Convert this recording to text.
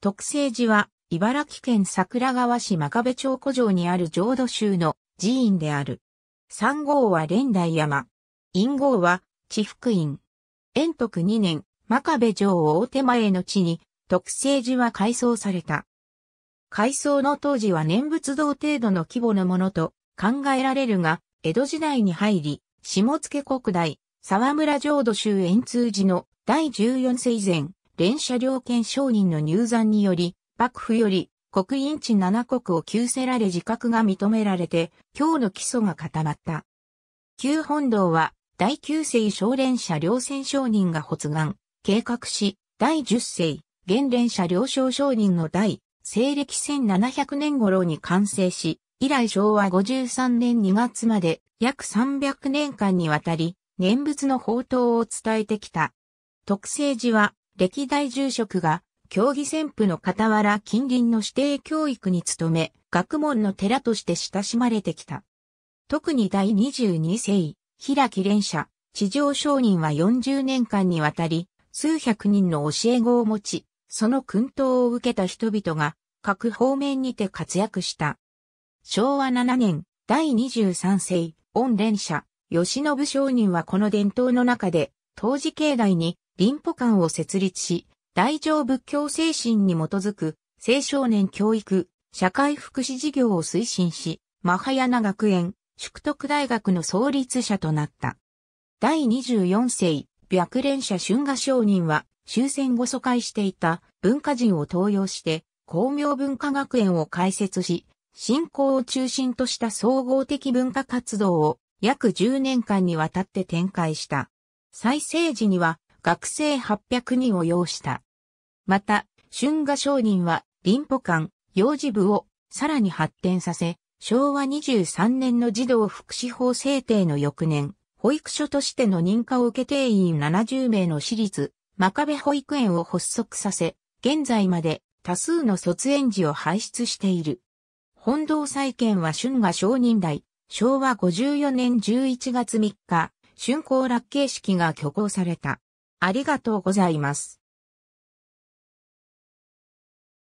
特政寺は、茨城県桜川市真壁町古城にある浄土宗の寺院である。三号は蓮台山。陰号は、地福院。延徳2年、真壁城大手前の地に、特政寺は改装された。改装の当時は念仏堂程度の規模のものと考えられるが、江戸時代に入り、下野国大、沢村浄土宗円通寺の第14世以前、連射料券商人の入山により、幕府より国印地7国を急せられ自覚が認められて、今日の基礎が固まった。旧本堂は、第九世少連者両戦商人が発願、計画し、第十世、現連者両商商人の第、西暦1700年頃に完成し、以来昭和53年2月まで約300年間にわたり、念仏の宝刀を伝えてきた。特性寺は歴代住職が、競技旋風の傍ら近隣の指定教育に努め、学問の寺として親しまれてきた。特に第22世、平木連社、地上商人は40年間にわたり、数百人の教え子を持ち、その訓導を受けた人々が、各方面にて活躍した。昭和7年、第23世、御連社、吉信商人はこの伝統の中で、当時境内に林保館を設立し、大乗仏教精神に基づく青少年教育、社会福祉事業を推進し、マハヤナ学園、宿徳大学の創立者となった。第24世、白蓮社春画商人は、終戦後疎開していた文化人を登用して、光明文化学園を開設し、信仰を中心とした総合的文化活動を約10年間にわたって展開した。再生時には学生800人を要した。また、春画商人は林保館、幼児部をさらに発展させ、昭和23年の児童福祉法制定の翌年、保育所としての認可を受け定員70名の私立、真壁保育園を発足させ、現在まで多数の卒園児を輩出している。本堂再建は春が商人代、昭和54年11月3日、竣工落景式が挙行された。ありがとうございます。